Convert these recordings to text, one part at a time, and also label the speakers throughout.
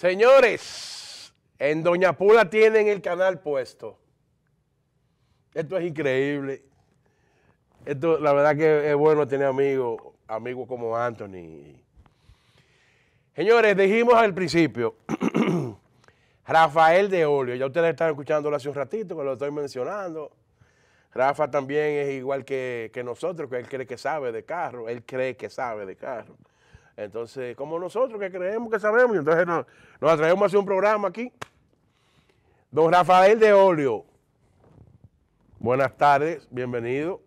Speaker 1: Señores, en Doña Pula tienen el canal puesto. Esto es increíble. Esto, la verdad que es bueno tener amigos, amigos como Anthony. Señores, dijimos al principio, Rafael de Olio, ya ustedes están escuchándolo hace un ratito, que lo estoy mencionando. Rafa también es igual que, que nosotros, que él cree que sabe de carro, él cree que sabe de carro. Entonces, como nosotros que creemos que sabemos, entonces nos, atraemos a hacer un programa aquí. Don Rafael de Olio, buenas tardes, bienvenido.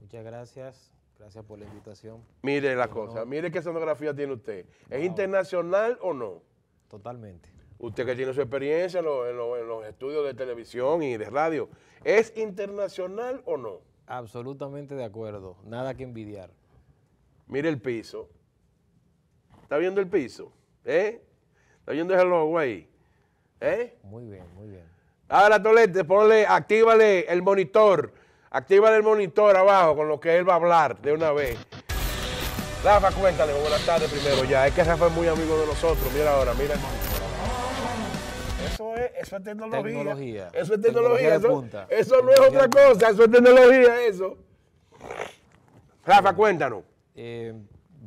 Speaker 2: Muchas gracias, gracias por
Speaker 1: la invitación. Mire la cosa, mire qué sonografía tiene usted. ¿Es internacional o no? Totalmente. Usted que tiene su experiencia en los estudios de televisión y de radio,
Speaker 2: ¿es internacional o no? Absolutamente de acuerdo, nada que envidiar. Mire el piso, ¿Está viendo el piso? ¿Eh?
Speaker 1: ¿Está viendo el logo ahí? ¿Eh? Muy bien, muy bien. Ahora, Tolete, ponle, actívale el monitor. Actívale el monitor abajo con lo que él va a hablar de una vez. Rafa, cuéntale, buenas tardes primero ya. Es que Rafa es muy amigo de nosotros. Mira ahora, mira. Eso es, eso es tecnología. tecnología. Eso es tecnología. tecnología eso, eso no es otra cosa, eso es tecnología, eso. Rafa, cuéntanos. Eh,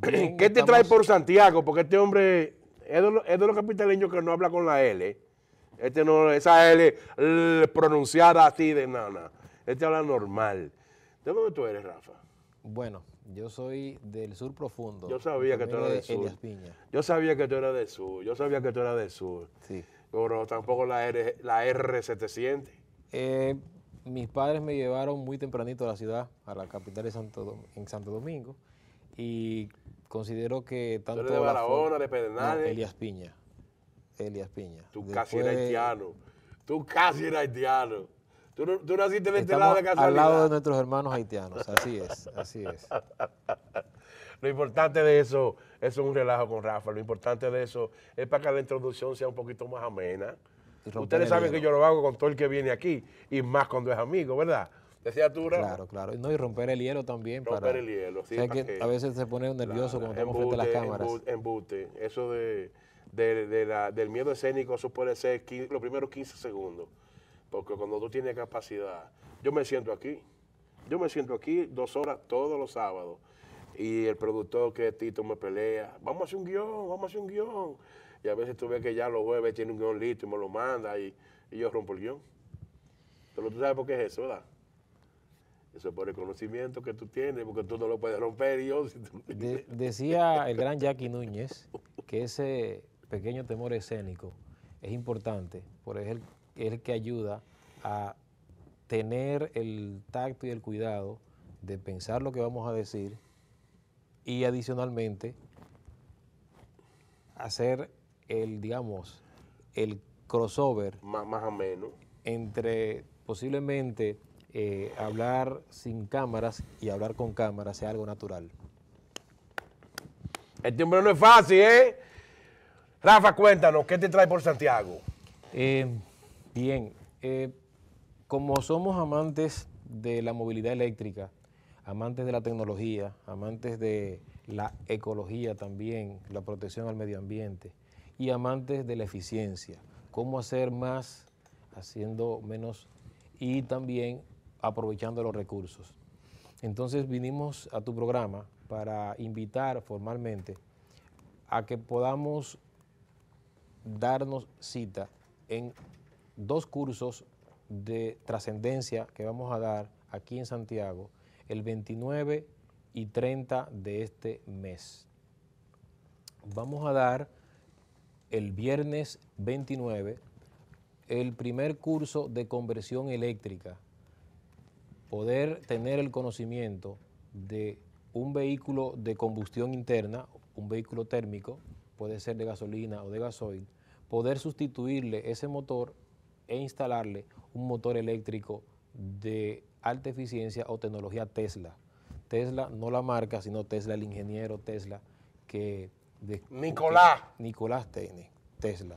Speaker 1: ¿Qué te trae por Santiago? Porque este hombre es de, los, capitaleños que no habla con la L. Este no, esa L, pronunciada así de nana. Este habla normal.
Speaker 2: ¿De dónde tú eres, Rafa? Bueno, yo soy del sur profundo. Yo sabía que tú eras del sur.
Speaker 1: Yo sabía que tú eras del sur. Yo sabía que tú eras del sur. Sí. Pero tampoco la R, la se te siente. Eh,
Speaker 2: mis padres me llevaron muy tempranito a la ciudad, a la capital de Santo, en Santo Domingo. Y considero que tanto... eres de Barahona, de Pedernales. Elias Piña. Elias Piña. Tú casi eres haitiano.
Speaker 1: Tú casi eres haitiano. Tú, naciste de este lado de Al lado
Speaker 2: de nuestros hermanos haitianos. Así es, así es.
Speaker 1: Lo importante de eso, eso es un relajo con Rafa, lo importante de eso es para que la introducción sea un poquito más amena.
Speaker 2: Ustedes saben que
Speaker 1: yo lo hago con todo el que viene aquí y más
Speaker 2: cuando es amigo, ¿verdad?
Speaker 1: Decía Claro,
Speaker 2: claro. No, y romper el hielo también. Romper el hielo, sí. a veces se pone nervioso cuando estamos frente a las cámaras.
Speaker 1: Embute, eso de, del miedo escénico, eso puede ser los primeros 15 segundos. Porque cuando tú tienes capacidad, yo me siento aquí. Yo me siento aquí dos horas todos los sábados. Y el productor que es Tito me pelea, vamos a hacer un guión, vamos a hacer un guión. Y a veces tú ves que ya los jueves tiene un guión listo y me lo manda y, y yo rompo el guión. Pero tú sabes por qué es eso, ¿verdad? Eso es por el conocimiento que tú tienes, porque tú no lo puedes romper. Y yo,
Speaker 2: decía el gran Jackie Núñez que ese pequeño temor escénico es importante, porque es el, que ayuda a tener el tacto y el cuidado de pensar lo que vamos a decir y adicionalmente hacer el, digamos, el crossover. Más, más menos. Entre posiblemente eh, hablar sin cámaras y hablar con cámaras sea algo natural. Este hombre no es fácil, ¿eh? Rafa,
Speaker 1: cuéntanos, ¿qué te trae por Santiago?
Speaker 2: Eh, bien, eh, como somos amantes de la movilidad eléctrica, amantes de la tecnología, amantes de la ecología también, la protección al medio ambiente y amantes de la eficiencia, cómo hacer más haciendo menos y también aprovechando los recursos. Entonces vinimos a tu programa para invitar formalmente a que podamos darnos cita en dos cursos de trascendencia que vamos a dar aquí en Santiago el 29 y 30 de este mes. Vamos a dar el viernes 29 el primer curso de conversión eléctrica poder tener el conocimiento de un vehículo de combustión interna, un vehículo térmico, puede ser de gasolina o de gasoil, poder sustituirle ese motor e instalarle un motor eléctrico de alta eficiencia o tecnología Tesla. Tesla no la marca, sino Tesla, el ingeniero Tesla, que... Nicolás. Nicolás Tene, Tesla.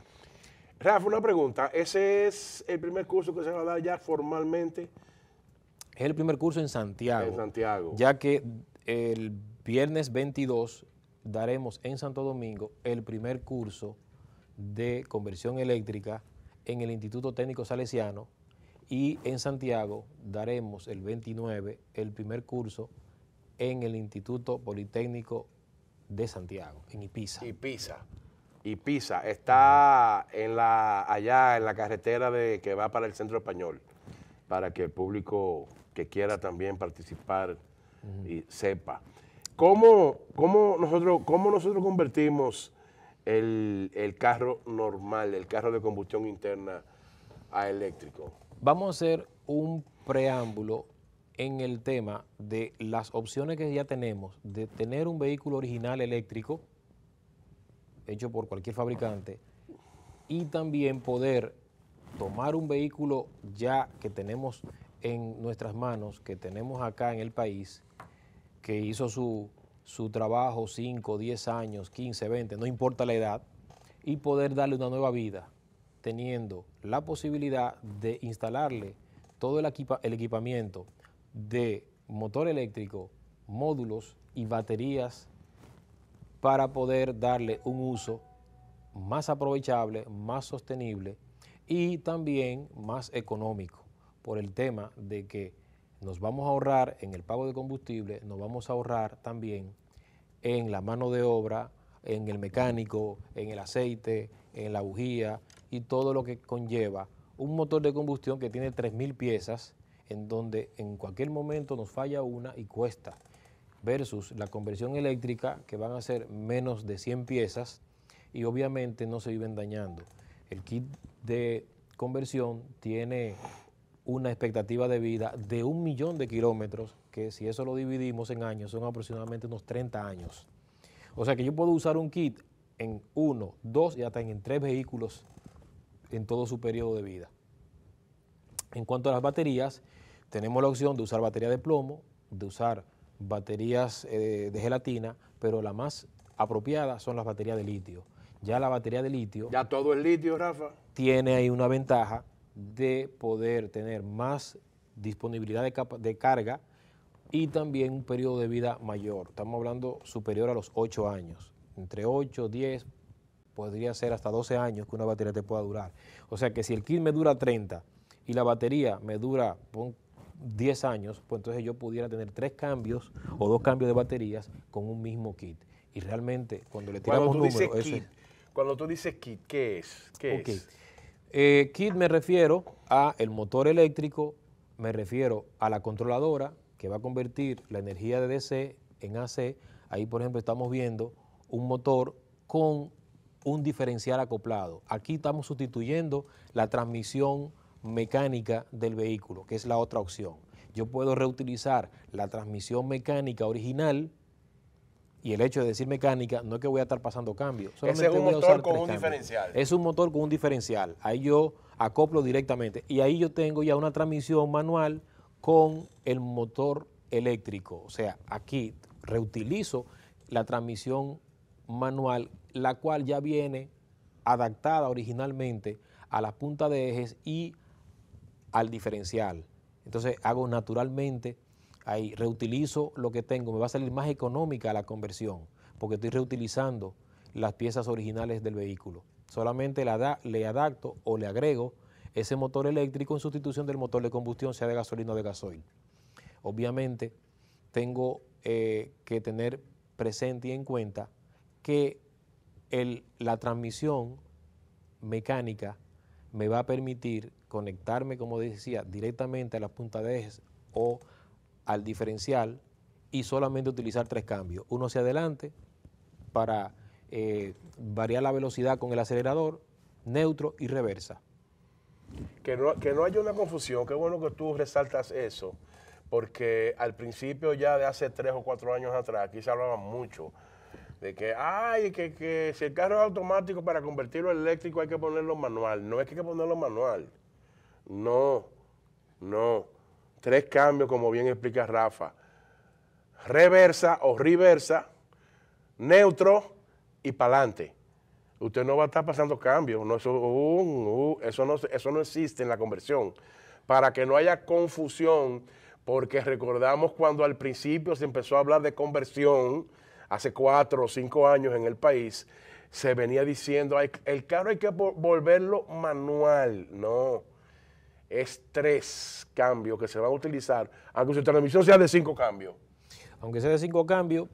Speaker 1: Rafa, una pregunta. ¿Ese es el primer curso que se va a dar ya formalmente?
Speaker 2: es el primer curso en Santiago. En Santiago. Ya que el viernes 22 daremos en Santo Domingo el primer curso de conversión eléctrica en el Instituto Técnico Salesiano y en Santiago daremos el 29 el primer curso en el Instituto Politécnico de Santiago, en Ipiza. Ipiza. Ipiza
Speaker 1: está en la, allá en la carretera de, que va para el centro español, para que el público que quiera también participar y sepa. ¿Cómo, nosotros, nosotros convertimos el, el carro normal, el carro de combustión interna, a eléctrico?
Speaker 2: Vamos a hacer un preámbulo en el tema de las opciones que ya tenemos de tener un vehículo original eléctrico hecho por cualquier fabricante y también poder tomar un vehículo ya que tenemos en nuestras manos que tenemos acá en el país, que hizo su, trabajo 5, 10 años, 15, 20, no importa la edad, y poder darle una nueva vida, teniendo la posibilidad de instalarle todo el, el equipamiento de motor eléctrico, módulos y baterías para poder darle un uso más aprovechable, más sostenible y también más económico por el tema de que nos vamos a ahorrar en el pago de combustible, nos vamos a ahorrar también en la mano de obra, en el mecánico, en el aceite, en la bujía y todo lo que conlleva un motor de combustión que tiene 3.000 piezas, en donde en cualquier momento nos falla una y cuesta, versus la conversión eléctrica que van a ser menos de 100 piezas y obviamente no se viven dañando. El kit de conversión tiene una expectativa de vida de un millón de kilómetros, que si eso lo dividimos en años, son aproximadamente unos 30 años. O sea que yo puedo usar un kit en uno, dos y hasta en tres vehículos en todo su periodo de vida. En cuanto a las baterías, tenemos la opción de usar batería de plomo, de usar baterías eh, de gelatina, pero la más apropiada son las baterías de litio. Ya la batería de litio... Ya
Speaker 1: todo el litio, Rafa.
Speaker 2: Tiene ahí una ventaja de poder tener más disponibilidad de, de carga y también un periodo de vida mayor. Estamos hablando superior a los 8 años, entre 8, 10, podría ser hasta 12 años que una batería te pueda durar. O sea que si el kit me dura 30 y la batería me dura 10 años, pues entonces yo pudiera tener tres cambios o dos cambios de baterías con un mismo kit. Y realmente cuando le tiramos un tú números... Dices kit,
Speaker 1: Cuando tú dices kit, ¿qué es? ¿Qué es?
Speaker 2: Eh, kit me refiero a el motor eléctrico, me refiero a la controladora que va a convertir la energía de DC en AC. Ahí, por ejemplo, estamos viendo un motor con un diferencial acoplado. Aquí estamos sustituyendo la transmisión mecánica del vehículo, que es la otra opción. Yo puedo reutilizar la transmisión mecánica original y el hecho de decir mecánica no es que voy a estar pasando cambios. Solamente es un motor con un diferencial. Es un motor con un diferencial. Ahí yo acoplo directamente. Y ahí yo tengo ya una transmisión manual con el motor eléctrico. O sea, aquí reutilizo la transmisión manual, la cual ya viene adaptada originalmente a la punta de ejes y al diferencial. Entonces hago naturalmente ahí reutilizo lo que tengo, me va a salir más económica la conversión, porque estoy reutilizando las piezas originales del vehículo. Solamente le adapto o le agrego ese motor eléctrico en sustitución del motor de combustión, sea de gasolina o de gasoil. Obviamente, tengo eh, que tener presente y en cuenta que la transmisión mecánica me va a permitir conectarme, como decía, directamente a las ejes o al diferencial y solamente utilizar tres cambios. Uno hacia adelante para eh, variar la velocidad con el acelerador, neutro y reversa.
Speaker 1: Que no, haya una confusión, qué bueno que tú resaltas eso, porque al principio ya de hace tres o cuatro años atrás, aquí se hablaba mucho de que, ay, que, que si el carro es automático para convertirlo en eléctrico hay que ponerlo manual. No es que hay que ponerlo manual. No, no. Tres cambios, como bien explica Rafa. Reversa o reversa, neutro y pa'lante. Usted no va a estar pasando cambios. No, eso, no, eso no existe en la conversión. Para que no haya confusión, porque recordamos cuando al principio se empezó a hablar de conversión, hace cuatro o cinco años en el país, se venía diciendo, el carro hay que volverlo manual. No, es tres cambios
Speaker 2: que se van a utilizar, aunque su transmisión sea de cinco cambios. Aunque sea de cinco cambios,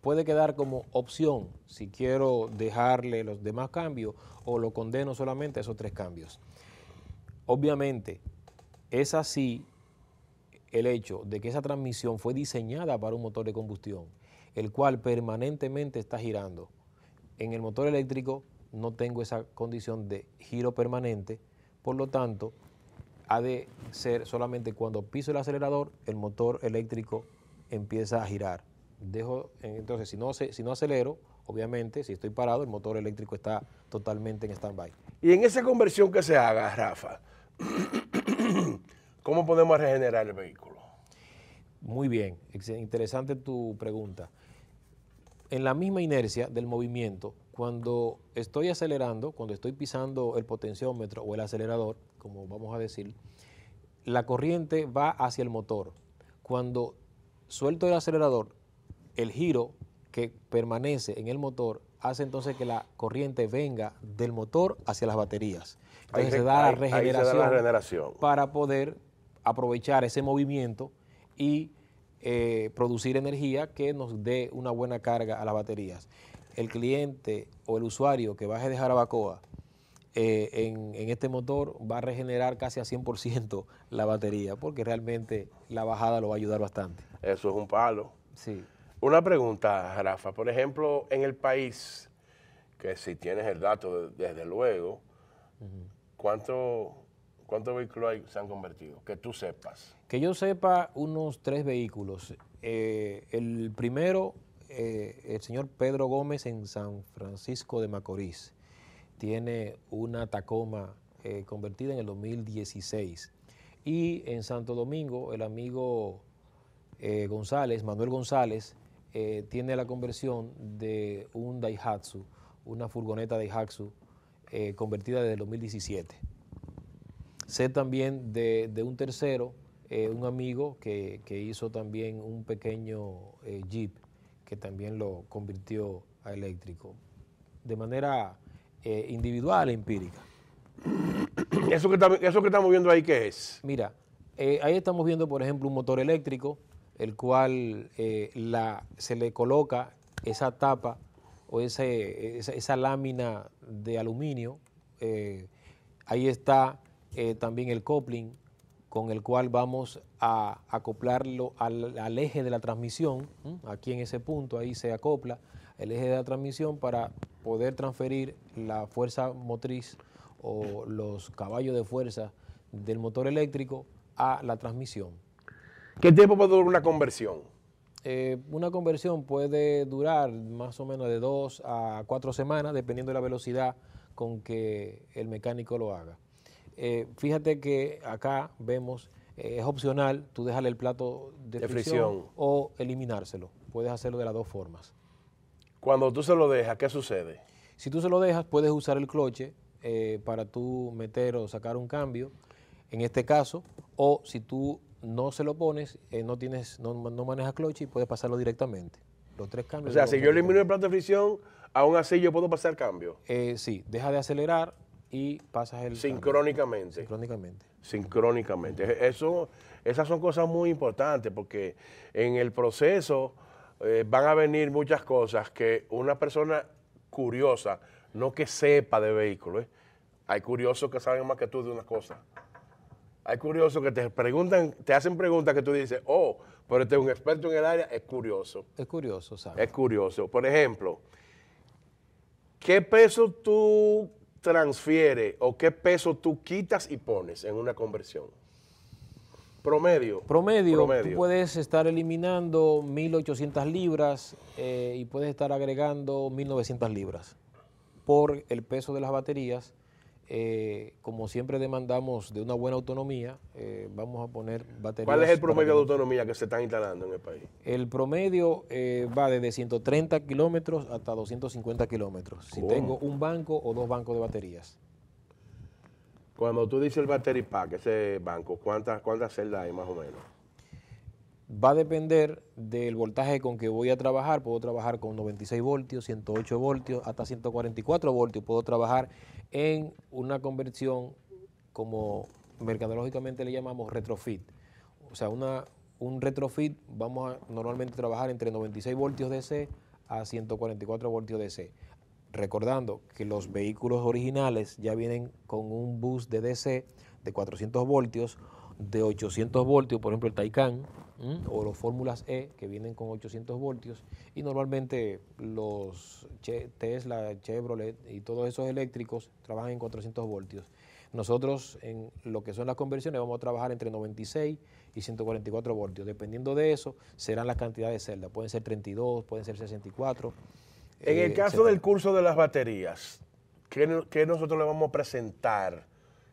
Speaker 2: puede quedar como opción si quiero dejarle los demás cambios o lo condeno solamente a esos tres cambios. Obviamente, es así el hecho de que esa transmisión fue diseñada para un motor de combustión, el cual permanentemente está girando. En el motor eléctrico no tengo esa condición de giro permanente, por lo tanto, ha de ser solamente cuando piso el acelerador, el motor eléctrico empieza a girar. Dejo, eh, entonces, si no, si no acelero, obviamente, si estoy parado, el motor eléctrico está totalmente en stand-by. Y en esa conversión que se haga, Rafa,
Speaker 1: ¿cómo podemos regenerar el vehículo?
Speaker 2: Muy bien, interesante tu pregunta. En la misma inercia del movimiento, cuando estoy acelerando, cuando estoy pisando el potenciómetro o el acelerador, como vamos a decir, la corriente va hacia el motor. Cuando suelto el acelerador, el giro que permanece en el motor hace entonces que la corriente venga del motor hacia las baterías. se, da la regeneración para poder aprovechar ese movimiento y eh, producir energía que nos dé una buena carga a las baterías el cliente o el usuario que baje de Jarabacoa eh, en, este motor va a regenerar casi a 100% la batería, porque realmente la bajada lo va a ayudar bastante. Eso es un palo. Sí. Una
Speaker 1: pregunta, Jarafa. Por ejemplo, en el país, que si tienes el dato, desde luego, ¿cuánto ¿Cuántos vehículos se han convertido? Que tú sepas.
Speaker 2: Que yo sepa, unos tres vehículos. Eh, el primero eh, el señor Pedro Gómez en San Francisco de Macorís tiene una Tacoma eh, convertida en el 2016. Y en Santo Domingo, el amigo eh, González, Manuel González, tiene la conversión de un Daihatsu, una furgoneta Daihatsu convertida desde el 2017. Sé también de, un tercero, un amigo que, hizo también un pequeño Jeep que también lo convirtió a eléctrico, de manera eh, individual, e empírica. ¿Eso que, estamos viendo ahí qué es? Mira, eh, ahí estamos viendo, por ejemplo, un motor eléctrico, el cual eh, se le coloca esa tapa o esa, esa, lámina de aluminio. ahí está también el copling, con el cual vamos a acoplarlo al, eje de la transmisión, aquí en ese punto, ahí se acopla el eje de la transmisión para poder transferir la fuerza motriz o los caballos de fuerza del motor eléctrico a la transmisión. ¿Qué tiempo puede durar una conversión? Eh, una conversión puede durar más o menos de dos a cuatro semanas, dependiendo de la velocidad con que el mecánico lo haga. Eh, fíjate que acá vemos, eh, es opcional tú dejarle el plato de, fricción, o eliminárselo. Puedes hacerlo de las dos formas. Cuando tú se lo dejas, ¿qué sucede? Si tú se lo dejas, puedes usar el cloche eh, para tú meter o sacar un cambio, en este caso, o si tú no se lo pones, no, tienes, no, no manejas cloche y puedes pasarlo directamente.
Speaker 1: Los tres cambios. O sea, si yo elimino el plato de fricción, aún así yo puedo pasar cambio. sí, deja de
Speaker 2: acelerar, y pasas el... Sincrónicamente. Sincrónicamente.
Speaker 1: Sincrónicamente. E-, eso, esas son cosas muy importantes porque en el proceso eh, van a venir muchas cosas que una persona curiosa, no que sepa de vehículos, ¿eh? hay curiosos que saben más que tú de una cosa. Hay curiosos que te preguntan, te hacen preguntas que tú dices, oh, pero este es un experto en el área, es curioso. Es curioso, ¿sabes? Es curioso. Por ejemplo, ¿qué peso tú transfiere o qué peso tú quitas y pones en una conversión? Promedio. Promedio, tú
Speaker 2: puedes estar eliminando 1.800 libras eh, y puedes estar agregando 1.900 libras por el peso de las baterías eh, como siempre demandamos de una buena autonomía, eh, vamos a poner baterías. ¿Cuál es el promedio de
Speaker 1: autonomía que se están instalando en el país?
Speaker 2: El promedio eh, va desde 130 kilómetros hasta 250 kilómetros, si tengo un banco o dos bancos de baterías.
Speaker 1: Cuando tú dices el battery pack, ese banco, ¿cuántas, cuántas celdas hay más o menos?
Speaker 2: va a depender del voltaje con que voy a trabajar. Puedo trabajar con 96 voltios, 108 voltios, hasta 144 voltios. Puedo trabajar en una conversión como mercadológicamente le llamamos retrofit. O sea, una, un retrofit vamos a normalmente trabajar entre 96 voltios DC a 144 voltios DC. Recordando que los vehículos originales ya vienen con un bus de DC de 400 voltios, de 800 voltios, por ejemplo el Taycan, o los fórmulas E que vienen con 800 voltios y normalmente los Tesla, Chevrolet y todos esos eléctricos trabajan en 400 voltios. Nosotros en lo que son las conversiones vamos a trabajar entre 96 y 144 voltios. Dependiendo de eso serán las cantidades de celdas. Pueden ser 32, pueden ser 64. En el eh, caso del curso de las baterías, ¿qué
Speaker 1: nosotros le vamos a presentar?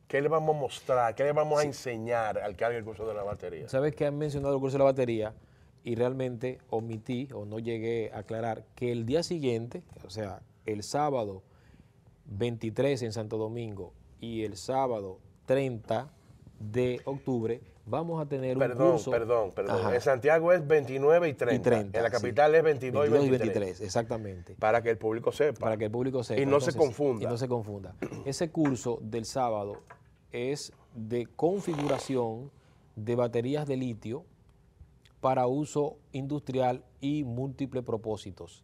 Speaker 1: ¿Qué le vamos a mostrar? ¿Qué le vamos a enseñar al que haga el curso de la batería?
Speaker 2: Sabes que han mencionado el curso de la batería y realmente omití o no llegué a aclarar que el día siguiente, o sea, el sábado 23 en Santo Domingo y el sábado 30 de octubre, vamos a tener un curso. Perdón, perdón, perdón. En
Speaker 1: Santiago es 29 y 30. en la capital es 22, y 23. 23.
Speaker 2: Exactamente. Para que el público sepa. Para que el público sepa. Y no se confunda. Y no se confunda. Ese curso del sábado es de configuración de baterías de litio para uso industrial y múltiples propósitos.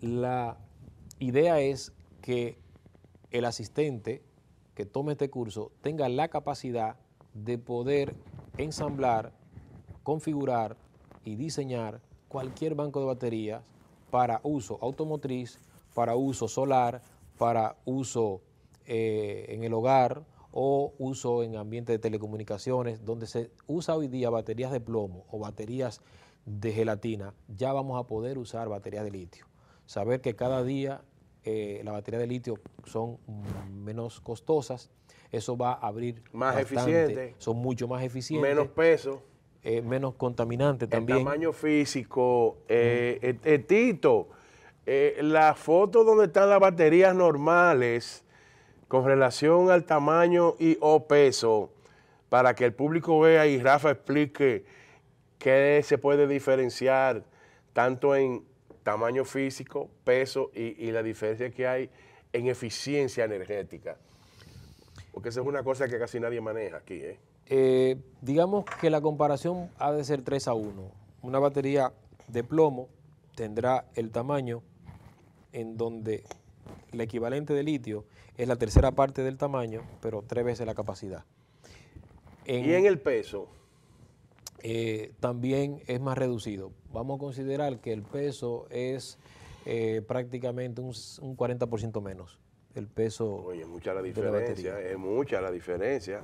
Speaker 2: La idea es que el asistente que tome este curso tenga la capacidad de poder ensamblar, configurar y diseñar cualquier banco de baterías para uso automotriz, para uso solar, para uso eh, en el hogar, o uso en ambientes de telecomunicaciones, donde se usa hoy día baterías de plomo o baterías de gelatina, ya vamos a poder usar baterías de litio. Saber que cada día eh, las baterías de litio son menos costosas, eso va a abrir más eficientes, son mucho más eficientes, menos peso, eh, menos contaminante también.
Speaker 1: tamaño físico, eh, Tito, la foto donde están las baterías normales con relación al tamaño y o peso, para que el público vea y Rafa explique qué se puede diferenciar tanto en tamaño físico, peso y, la diferencia que hay en eficiencia energética. Porque esa es una cosa que casi nadie maneja aquí. ¿eh?
Speaker 2: Eh, digamos que la comparación ha de ser 3 a 1. Una batería de plomo tendrá el tamaño en donde el equivalente de litio es la tercera parte del tamaño, pero tres veces la capacidad.
Speaker 1: ¿Y en el peso?
Speaker 2: Eh, también es más reducido. Vamos a considerar que el peso es eh, prácticamente un, 40% menos. El peso.
Speaker 1: Oye, mucha la diferencia, es mucha la diferencia.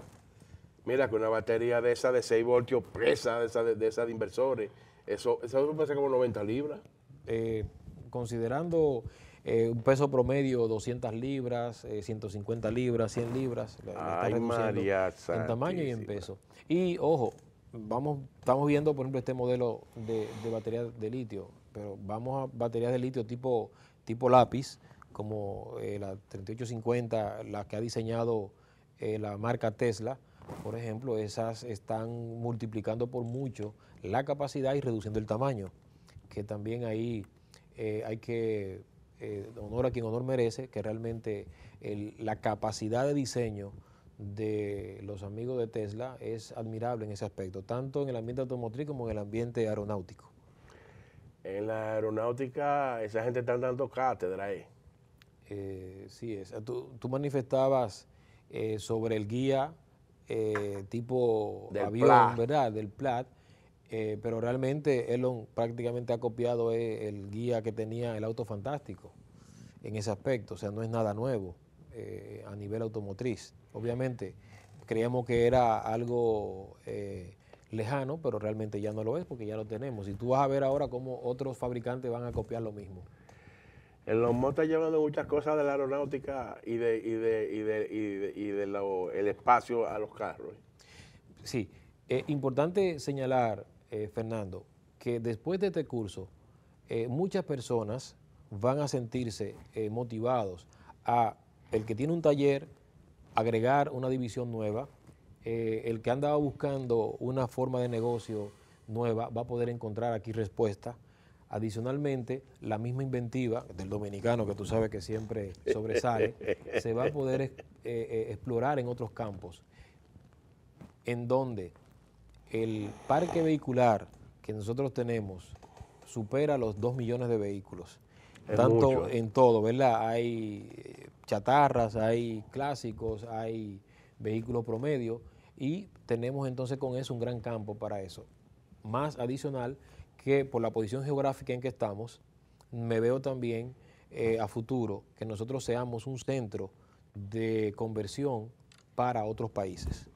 Speaker 1: Mira con una batería de esa de 6 voltios pesa, de esa de, inversores, eso, eso pesa como 90 libras.
Speaker 2: Eh, considerando eh, un peso promedio 200 libras, 150 eh, libras, 100 libras. en tamaño y en peso. Y ojo, vamos, estamos viendo, por ejemplo, este modelo de, de batería de litio, pero vamos a baterías de litio tipo, tipo lápiz, como eh, la 3850, la que ha diseñado la marca Tesla, por ejemplo, esas están multiplicando por mucho la capacidad y reduciendo el tamaño, que también ahí hay que eh, honor a quien honor merece, que realmente la capacidad de diseño de los amigos de Tesla es admirable en ese aspecto, tanto en el ambiente automotriz como en el ambiente aeronáutico. En la aeronáutica, esa gente está dando cátedra ahí. Eh, sí, es. Ah, tú, manifestabas eh, sobre el guía tipo avión, ¿verdad? Del Plat, eh, pero realmente Elon prácticamente ha copiado eh, el guía que tenía el auto fantástico en ese aspecto, o sea, no es nada nuevo eh, a nivel automotriz. Obviamente, creíamos que era algo lejano, pero realmente ya no lo es porque ya lo tenemos. Y tú vas a ver ahora cómo otros fabricantes van a copiar lo mismo. Elon
Speaker 1: Musk está llevando muchas cosas de la aeronáutica y de, y de, y de, y el espacio a los carros.
Speaker 2: Sí, es importante señalar eh, Fernando, que después de este curso, eh, muchas personas van a sentirse eh, motivados a el que tiene un taller, agregar una división nueva, el que andaba buscando una forma de negocio nueva va a poder encontrar aquí respuesta. Adicionalmente, la misma inventiva del dominicano, que tú sabes que siempre sobresale, se va a poder explorar en otros campos, en donde el parque vehicular que nosotros tenemos supera los 2 millones de vehículos. tanto ¿eh? en todo, ¿verdad? Hay eh, chatarras, hay clásicos, hay vehículos promedio y tenemos entonces con eso un gran campo para eso. Más adicional que por la posición geográfica en que estamos, me veo también eh, a futuro que nosotros seamos un centro de conversión para otros países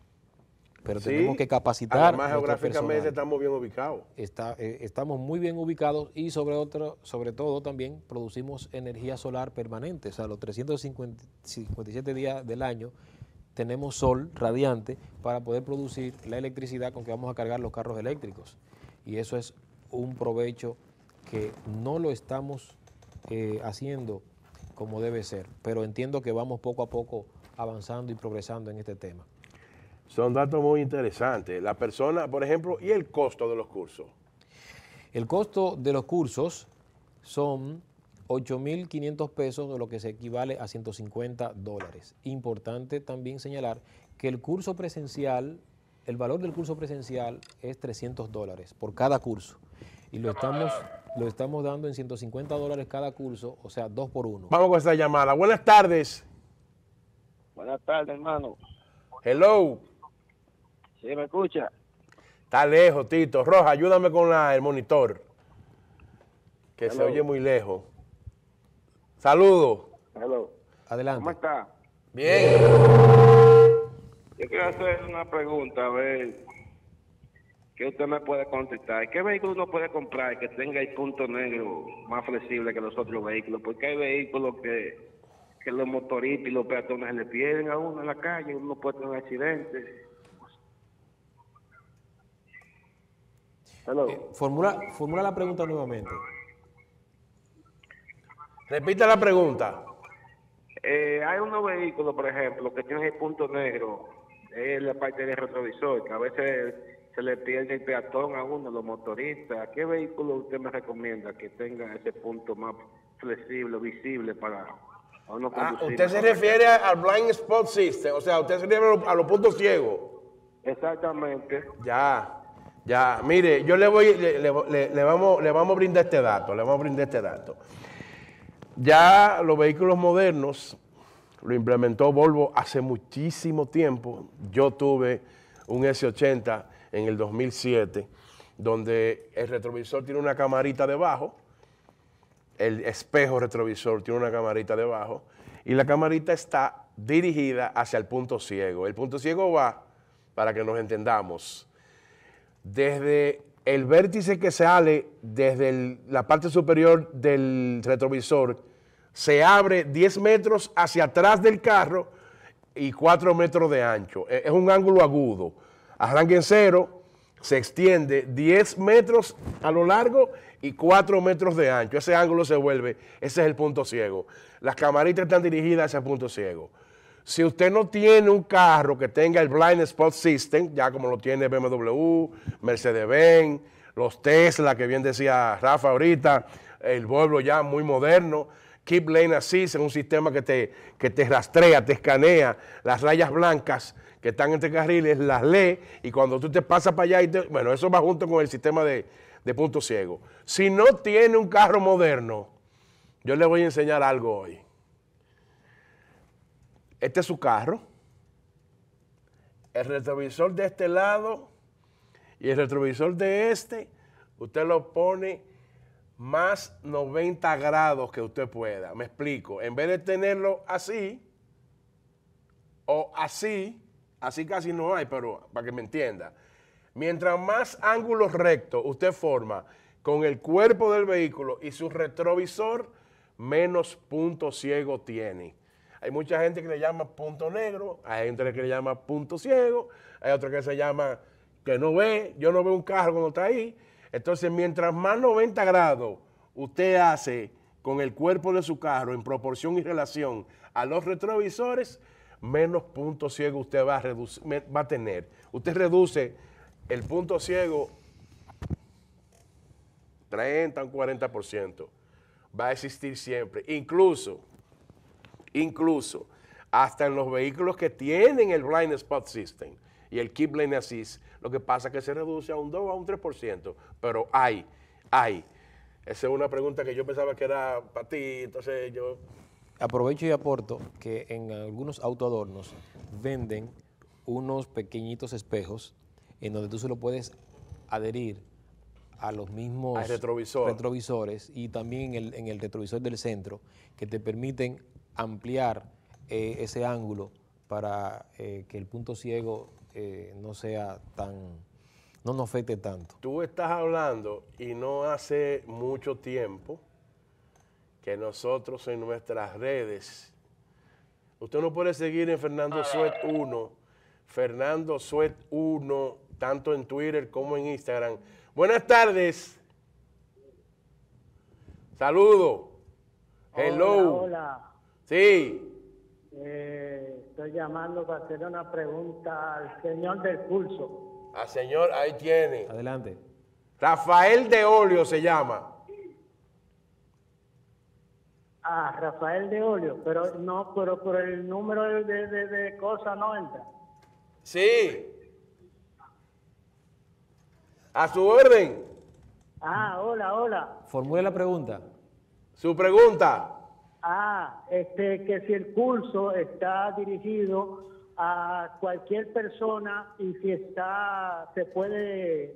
Speaker 2: pero tenemos que capacitar. Además, geográficamente estamos bien ubicados. Eh, estamos muy bien ubicados y sobre, otro, sobre todo también producimos energía solar permanente. O sea, los 357 días del año tenemos sol radiante para poder producir la electricidad con que vamos a cargar los carros eléctricos. Y eso es un provecho que no lo estamos eh, haciendo como debe ser, pero entiendo que vamos poco a poco avanzando y progresando en este tema. Son datos muy interesantes. La
Speaker 1: persona, por ejemplo, ¿y el costo de los cursos?
Speaker 2: El costo de los cursos son 8.500 pesos, lo que se equivale a 150 dólares. Importante también señalar que el curso presencial, el valor del curso presencial es 300 dólares por cada curso. Y lo estamos, lo estamos dando en 150 dólares cada curso, o sea, dos por uno. Vamos con esta llamada. Buenas tardes. Buenas tardes, hermano. Hello me escucha?
Speaker 1: Está lejos, Tito. Roja, ayúdame con el monitor, que se oye muy lejos. Saludos. Hello. Adelante. ¿Cómo está?
Speaker 2: Bien. Yo quiero hacer una pregunta, a ver, que usted me puede contestar. ¿Qué vehículo uno puede comprar que tenga el punto negro más flexible que los otros vehículos? Porque hay vehículos que, que los motoristas y los peatones le pierden a uno en la calle, uno puede tener accidentes Eh, formula, formula la pregunta nuevamente. Repita la pregunta. Eh, hay unos vehículos, por ejemplo, que tienen el punto negro en la parte del retrovisor, que a veces se le pierde el peatón a uno, los motoristas. ¿Qué vehículo usted me recomienda que tenga ese punto más flexible, visible para uno ah, conducir? usted se refiere
Speaker 1: al blind spot system, o sea, usted se refiere a los puntos ciegos.
Speaker 2: Exactamente.
Speaker 1: Ya. Ya, mire, yo le voy, le, vamos, le vamos a brindar este dato, le vamos a brindar este dato. Ya los vehículos modernos lo implementó Volvo hace muchísimo tiempo. Yo tuve un S80 en el 2007, donde el retrovisor tiene una camarita debajo, el espejo retrovisor tiene una camarita debajo, y la camarita está dirigida hacia el punto ciego. El punto ciego va, para que nos entendamos, desde el vértice que sale desde la parte superior del retrovisor, se abre 10 metros hacia atrás del carro y 4 metros de ancho. E, es un ángulo agudo. Arranque en cero, se extiende 10 metros a lo largo y 4 metros de ancho. Ese ángulo se vuelve, ese es el punto ciego. Las camaritas están dirigidas hacia el punto ciego. Si usted no tiene un carro que tenga el Blind Spot System, ya como lo tiene BMW, Mercedes-Benz, los Tesla, que bien decía Rafa ahorita, el pueblo ya muy moderno, Keep Lane Assist es un sistema que te, te rastrea, te escanea las rayas blancas que están entre carriles, las lee y cuando tú te pasas para allá, bueno, eso va junto con el sistema de, de punto ciego. Si no tiene un carro moderno, yo le voy a enseñar algo hoy. Este es su carro. El retrovisor de este lado y el retrovisor de este, usted lo pone más 90 grados que usted pueda. Me explico. En vez de tenerlo así o así, así casi no hay, pero para que me entienda. Mientras más ángulos rectos usted forma con el cuerpo del vehículo y su retrovisor, menos punto ciego tiene. Hay mucha gente que le llama punto negro, hay gente que le llama punto ciego, hay otra que se llama que no ve, yo no veo un carro cuando está ahí. Entonces, mientras más 90 grados usted hace con el cuerpo de su carro en proporción y relación a los retrovisores, menos punto ciego usted va a, tener. Usted reduce el punto ciego 30 un 40%. Va a existir siempre. Incluso Incluso hasta en los vehículos que tienen el Blind Spot System y el Keep Lane Assist, lo que pasa es que se reduce a un 2 a un 3%, pero hay, hay. Esa es una pregunta que yo pensaba que era para ti, entonces yo...
Speaker 2: Aprovecho y aporto que en algunos autoadornos venden unos pequeñitos espejos en donde tú se lo puedes adherir a los mismos retrovisores y también en el, en el retrovisor del centro que te permiten ampliar eh, ese ángulo para eh, que el punto ciego eh, no sea tan, no nos afecte tanto.
Speaker 1: Tú estás hablando y no hace mucho tiempo que nosotros en nuestras redes, usted no puede seguir en Fernando Suet 1, Fernando Suet 1, tanto en Twitter como en Instagram. Buenas tardes. Saludo. Hello. hola. Sí.
Speaker 2: Eh, estoy llamando para hacerle una pregunta al señor del pulso
Speaker 1: Al señor, ahí tiene. Adelante. Rafael de Olio se llama.
Speaker 2: Ah, Rafael de Olio, pero no, pero por el número de, de, de cosas no entra. Sí. A su orden. Ah, hola, hola. Formule la pregunta.
Speaker 1: Su pregunta.
Speaker 2: Ah, este, que si el curso está dirigido a cualquier persona y si está, se puede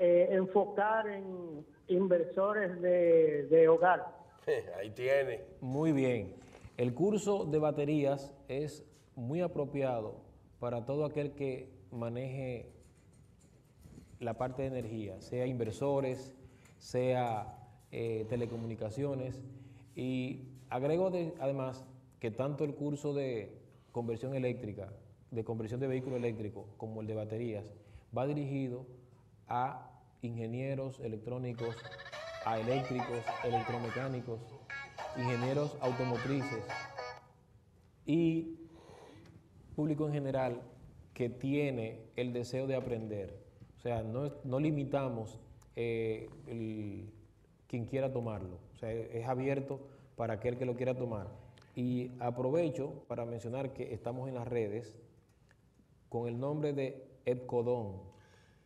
Speaker 2: eh, enfocar en inversores de, hogar.
Speaker 1: Ahí tiene.
Speaker 2: Muy bien. El curso de baterías es muy apropiado para todo aquel que maneje la parte de energía, sea inversores, sea eh, telecomunicaciones, y Agrego además que tanto el curso de conversión eléctrica, de conversión de vehículo eléctrico, como el de baterías, va dirigido a ingenieros electrónicos, a eléctricos, electromecánicos, ingenieros automotrices y público en general que tiene el deseo de aprender. O sea, no, limitamos eh, quien quiera tomarlo. O sea, es abierto para aquel que lo quiera tomar. Y aprovecho para mencionar que estamos en las redes con el nombre de Epcodón,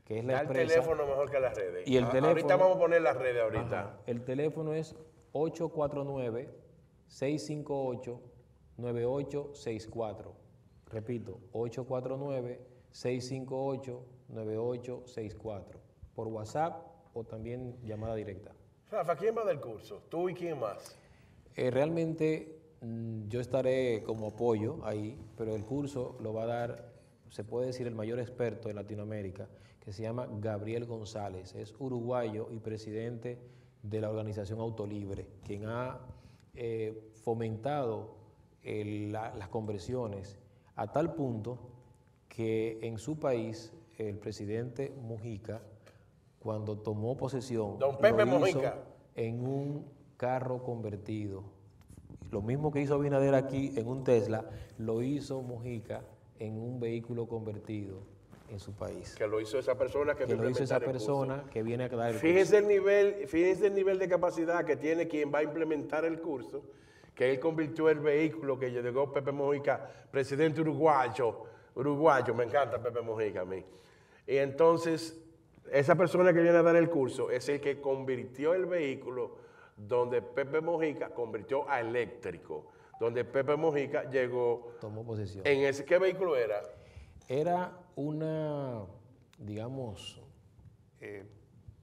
Speaker 2: que es la el teléfono
Speaker 1: mejor que las redes. Y el teléfono, ahorita vamos a poner las redes ahorita.
Speaker 2: el teléfono es 849-658-9864. Repito, 849-658-9864. Por WhatsApp o también llamada directa.
Speaker 1: Rafa, ¿quién va del curso? ¿Tú y quién más?
Speaker 2: Eh, realmente mm, yo estaré como apoyo ahí, pero el curso lo va a dar, se puede decir, el mayor experto de Latinoamérica, que se llama Gabriel González. Es uruguayo y presidente de la organización Autolibre, quien ha eh, fomentado eh, las conversiones a tal punto que en su país el presidente Mujica, cuando tomó posesión, en un carro convertido. Lo mismo que hizo Abinader aquí en un Tesla, lo hizo Mojica en un vehículo convertido en su país.
Speaker 1: Que lo hizo esa persona que, que lo hizo esa persona
Speaker 2: que viene a dar el curso.
Speaker 1: el nivel, el nivel de capacidad que tiene quien va a implementar el curso, que él convirtió el vehículo que llegó Pepe Mojica, presidente uruguayo, uruguayo, me encanta Pepe Mojica a mí. Y entonces, esa persona que viene a dar el curso es el que convirtió el vehículo donde Pepe Mojica convirtió a eléctrico, donde Pepe Mojica llegó... Tomó posesión. ¿En ese qué vehículo era?
Speaker 2: Era una, digamos, eh,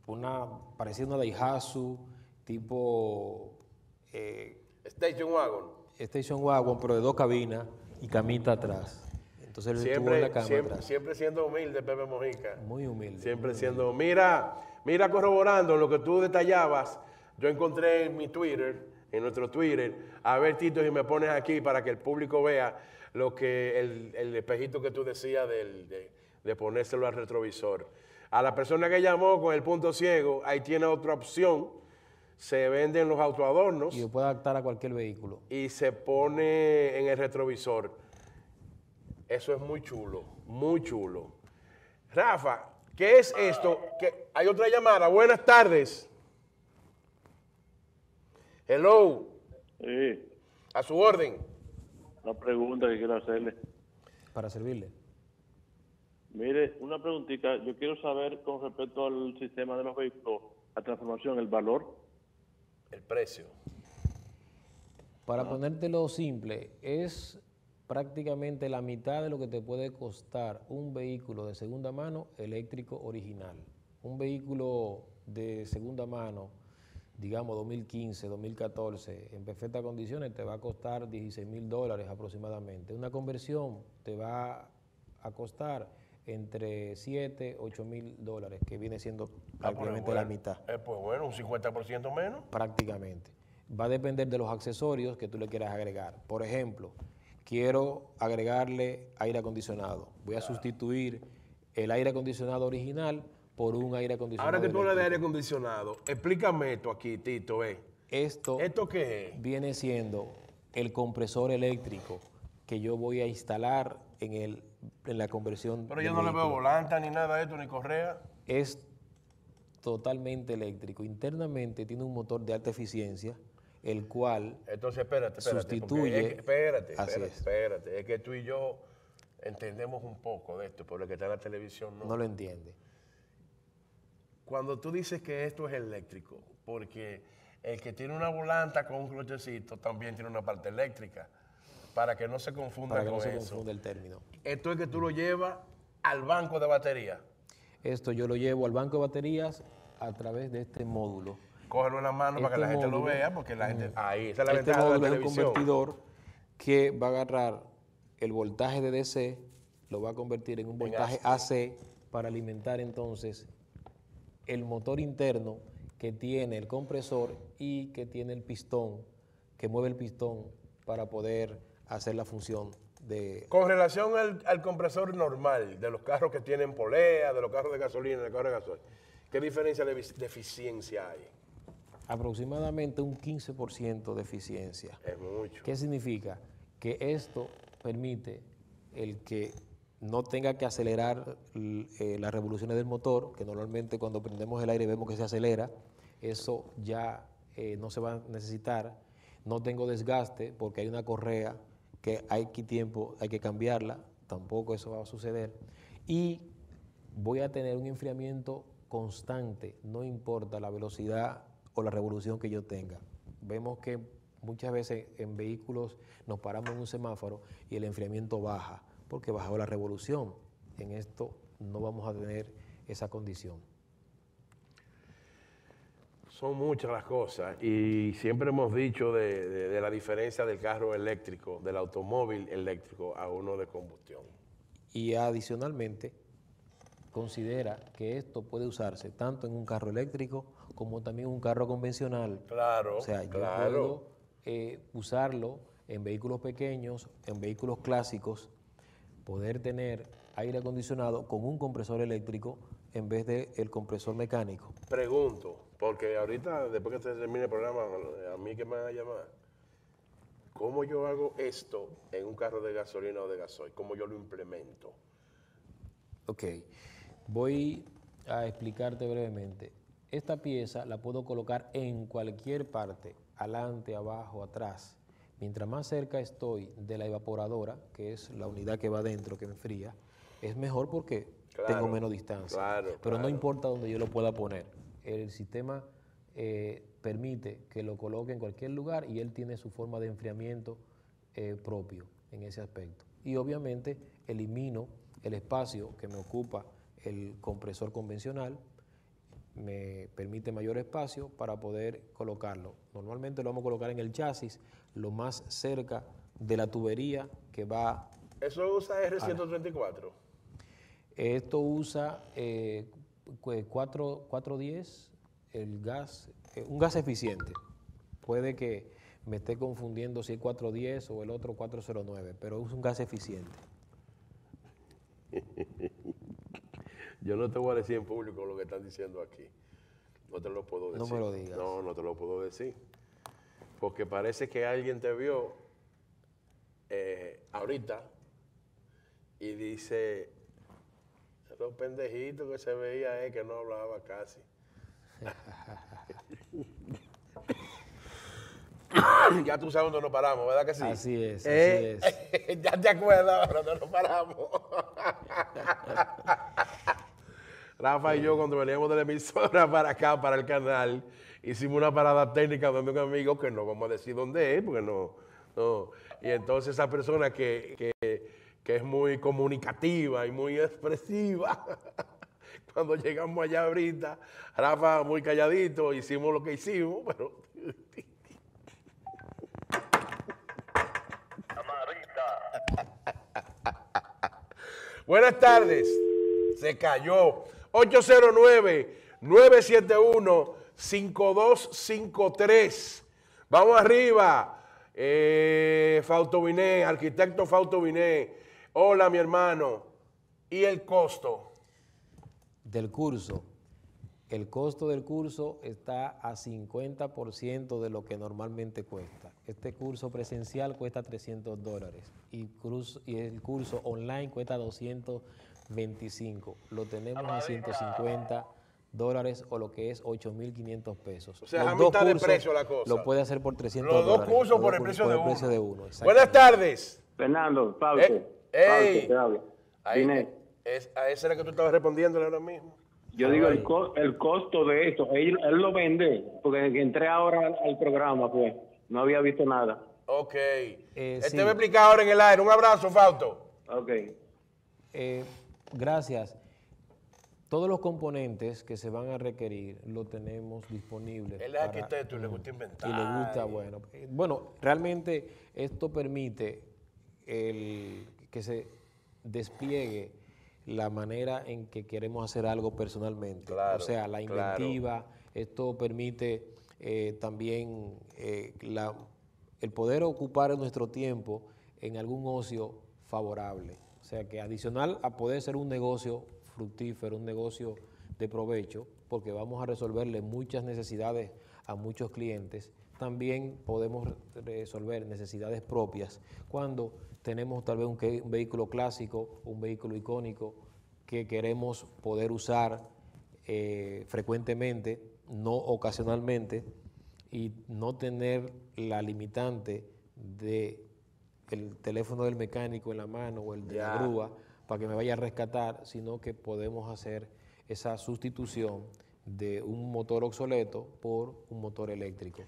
Speaker 2: una, a la Daihatsu, tipo... Eh,
Speaker 1: Station Wagon.
Speaker 2: Station Wagon, pero de dos cabinas y camita atrás. Entonces siempre, la
Speaker 1: siempre, siendo humilde, Pepe Mojica. Muy humilde. Siempre siendo... Mira, mira corroborando lo que tú detallabas, yo encontré en mi Twitter, en nuestro Twitter, a ver, Tito, si me pones aquí para que el público vea lo que el, espejito que tú decías de, ponérselo al retrovisor. A la persona que llamó con el punto ciego, ahí tiene otra opción. Se venden los autoadornos.
Speaker 2: Y se puede adaptar a cualquier vehículo.
Speaker 1: Y se pone en el retrovisor. Eso es muy chulo, muy chulo. Rafa, ¿qué es esto? Hay otra llamada. Buenas tardes. Hello. Sí. A su orden. Una pregunta que quiero hacerle. Para servirle. Mire, una preguntita. Yo quiero saber con respecto al sistema de los vehículos,
Speaker 2: la transformación, el valor. El precio. Para ah. ponértelo simple, es prácticamente la mitad de lo que te puede costar un vehículo de segunda mano eléctrico original. Un vehículo de segunda mano digamos 2015, 2014, en perfectas condiciones, te va a costar 16 mil dólares aproximadamente. Una conversión te va a costar entre 7, 8 mil dólares, que viene siendo ah, pues, prácticamente la mitad.
Speaker 1: Eh, pues bueno, un 50% menos.
Speaker 2: Prácticamente. Va a depender de los accesorios que tú le quieras agregar. Por ejemplo, quiero agregarle aire acondicionado. Voy a sustituir el aire acondicionado original por un aire acondicionado. Ahora que tú hablas de
Speaker 1: aire acondicionado, explícame esto aquí, Tito.
Speaker 2: Esto, ¿Esto qué es? Viene siendo el compresor eléctrico que yo voy a instalar en, el, en la conversión. Pero yo no le veo
Speaker 1: volanta ni nada de esto, ni correa.
Speaker 2: Es totalmente eléctrico. Internamente tiene un motor de alta eficiencia, el cual Entonces, espérate, espérate, sustituye. espérate, espérate,
Speaker 1: espérate. Es que tú y yo entendemos un poco de esto, pero el que está en la televisión no. No lo entiende cuando tú dices que esto es eléctrico, porque el que tiene una volanta con un clochecito también tiene una parte eléctrica, para que no se confunda para que con se el término. Esto es que tú lo llevas al banco de batería.
Speaker 2: Esto yo lo llevo al banco de baterías a través de este módulo.
Speaker 1: Cógelo en la mano para que la este gente lo vea, porque la gente. Ahí, está. la este ventaja de convertidor
Speaker 2: que va a agarrar el voltaje de DC, lo va a convertir en un voltaje AC para alimentar entonces el motor interno que tiene el compresor y que tiene el pistón, que mueve el pistón para poder hacer la función
Speaker 1: de... Con relación al, compresor normal, de los carros que tienen polea, de los carros de gasolina, de los carros de gasolina, ¿qué diferencia de, de eficiencia hay?
Speaker 2: Aproximadamente un 15% de eficiencia. Es mucho. ¿Qué significa? Que esto permite el que no tenga que acelerar eh, las revoluciones del motor, que normalmente cuando prendemos el aire vemos que se acelera, eso ya eh, no se va a necesitar. No tengo desgaste porque hay una correa que hay que tiempo, hay que cambiarla, tampoco eso va a suceder. Y voy a tener un enfriamiento constante, no importa la velocidad o la revolución que yo tenga. Vemos que muchas veces en vehículos nos paramos en un semáforo y el enfriamiento baja porque bajo la revolución en esto no vamos a tener esa condición.
Speaker 1: Son muchas las cosas y siempre hemos dicho de, la diferencia del carro eléctrico, del automóvil eléctrico a uno de combustión.
Speaker 2: Y adicionalmente, considera que esto puede usarse tanto en un carro eléctrico como también en un carro convencional. Claro. O sea, yo claro. puedo eh, usarlo en vehículos pequeños, en vehículos clásicos, poder tener aire acondicionado con un compresor eléctrico en vez del el compresor mecánico.
Speaker 1: Pregunto, porque ahorita, después que se termine el programa, a mí que me van a llamar, ¿cómo yo hago esto en un carro de gasolina o de gasoil? ¿Cómo yo lo implemento?
Speaker 2: Ok, voy a explicarte brevemente. Esta pieza la puedo colocar en cualquier parte, adelante, abajo, atrás. Mientras más cerca estoy de la evaporadora, que es la unidad que va adentro que enfría, es mejor porque tengo menos distancia. Pero no importa donde yo lo pueda poner. El sistema eh, permite que lo coloque en cualquier lugar y él tiene su forma de enfriamiento eh, propio en ese aspecto. Y obviamente elimino el espacio que me ocupa el compresor convencional me permite mayor espacio para poder colocarlo. Normalmente lo vamos a colocar en el chasis, lo más cerca de la tubería que va...
Speaker 1: ¿Eso usa R134?
Speaker 2: Esto usa 410, eh, el gas, eh, un gas eficiente. Puede que me esté confundiendo si es 410 o el otro 409, pero es un gas
Speaker 1: eficiente. Yo no te voy a decir en público lo que están diciendo aquí. No te lo puedo decir. No me lo digas. No, no te lo puedo decir. Porque parece que alguien te vio eh, ahorita y dice, los pendejitos que se veía es eh, que no hablaba casi. ya tú sabes dónde nos paramos, ¿verdad que sí? Así es, eh, así es. ya te acuerdas dónde nos paramos. Rafa y yo, cuando veníamos de la emisora para acá, para el canal, hicimos una parada técnica donde un amigo que no vamos a decir dónde es, porque no. no. Y entonces esa persona que, es muy comunicativa y muy expresiva, cuando llegamos allá ahorita, Rafa muy calladito, hicimos lo que hicimos, pero... Buenas tardes. Se cayó. 809-971-5253. Vamos arriba. Eh, arquitecto Fautobiné. Hola, mi hermano. ¿Y el costo?
Speaker 2: Del curso. El costo del curso está a 50% de lo que normalmente cuesta. Este curso presencial cuesta 300 dólares y, el curso online cuesta 200 25, lo tenemos a, 150 dólares o lo que es 8.500 pesos. O sea, a mitad de precio la cosa. Lo puede hacer por 300 Los dos cursos por, el, precio de uno. Buenas
Speaker 1: tardes. Fernando, Pablo. Eh, ey. Ahí, eh, es, a esa era que tú estabas respondiéndole ahora mismo. Yo digo, el,
Speaker 2: costo de esto, él, lo vende, porque entré ahora al, programa, pues, no había visto nada.
Speaker 1: Ok. Este eh, me explica ahora en el aire. Un abrazo, Fausto. Ok.
Speaker 2: Eh, Gracias. Todos los componentes que se van a requerir lo tenemos disponible. Él es arquitecto y le gusta
Speaker 1: inventar. Y le gusta, bueno.
Speaker 2: Eh, bueno, realmente esto permite que se despliegue la manera en que queremos hacer algo personalmente. o sea, la inventiva, esto permite eh, también eh, el poder ocupar nuestro tiempo en algún ocio favorable. O sea que adicional a poder ser un negocio fructífero, un negocio de provecho, porque vamos a resolverle muchas necesidades a muchos clientes, también podemos resolver necesidades propias cuando tenemos tal vez un, vehículo clásico, un vehículo icónico que queremos poder usar eh, frecuentemente, no ocasionalmente, y no tener la limitante de el teléfono del mecánico en la mano o el de la grúa para que me vaya a rescatar, sino que podemos hacer esa sustitución de un motor obsoleto por un motor eléctrico.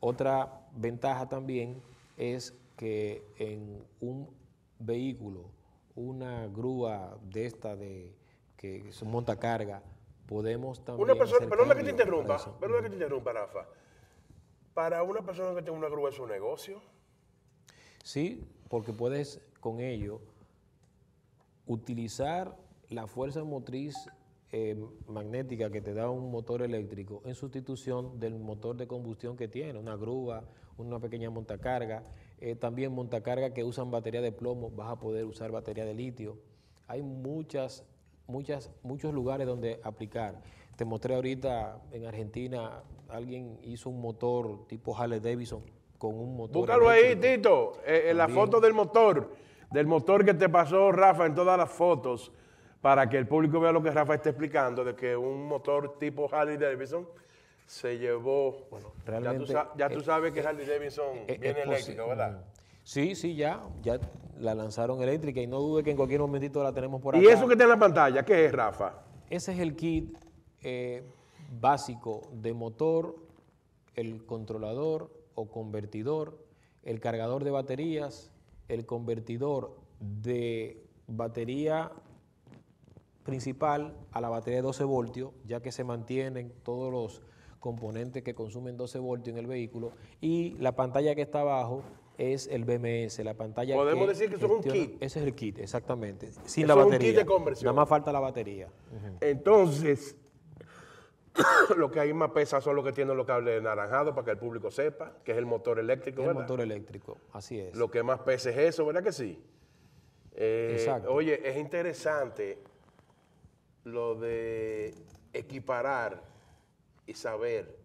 Speaker 2: Otra ventaja también es que en un vehículo, una grúa de esta de que es monta carga, podemos también. Una persona, que te
Speaker 1: interrumpa, Rafa. Para una persona que tiene una grúa es su negocio.
Speaker 2: Sí, porque puedes con ello utilizar la fuerza motriz eh, magnética que te da un motor eléctrico en sustitución del motor de combustión que tiene, una grúa, una pequeña montacarga, eh, también montacarga que usan batería de plomo, vas a poder usar batería de litio. Hay muchas, muchas, muchos lugares donde aplicar. Te mostré ahorita en Argentina, alguien hizo un motor tipo Harley Davidson con un motor. Búscalo ahí,
Speaker 1: Tito, en eh, eh, la foto
Speaker 2: del motor, del motor
Speaker 1: que te pasó Rafa en todas las fotos, para que el público vea lo que Rafa está explicando, de que un motor tipo Harley Davidson se llevó, bueno,
Speaker 2: Realmente, ya, tú, eh, sabes que Harley Davidson
Speaker 1: viene eléctrico, ¿verdad?
Speaker 2: Mm. Sí, sí, ya, ya la lanzaron eléctrica y no dude que en cualquier momentito la tenemos por ahí. ¿Y eso que está en la pantalla, qué es, Rafa? Ese es el kit básico de motor, el controlador, o convertidor, el cargador de baterías, el convertidor de batería principal a la batería de 12 voltios, ya que se mantienen todos los componentes que consumen 12 voltios en el vehículo, y la pantalla que está abajo es el BMS, la pantalla Podemos decir que eso es un kit. Ese es el kit, exactamente. Sin la batería. Es kit de Nada más falta la batería. Entonces,
Speaker 1: lo que hay más pesa son los que tienen los cables naranjados para que el público sepa, que es el motor eléctrico. Es el motor eléctrico, así es. Lo que más pesa es eso, ¿verdad que sí? Eh, Exacto. Oye, es interesante lo de equiparar y saber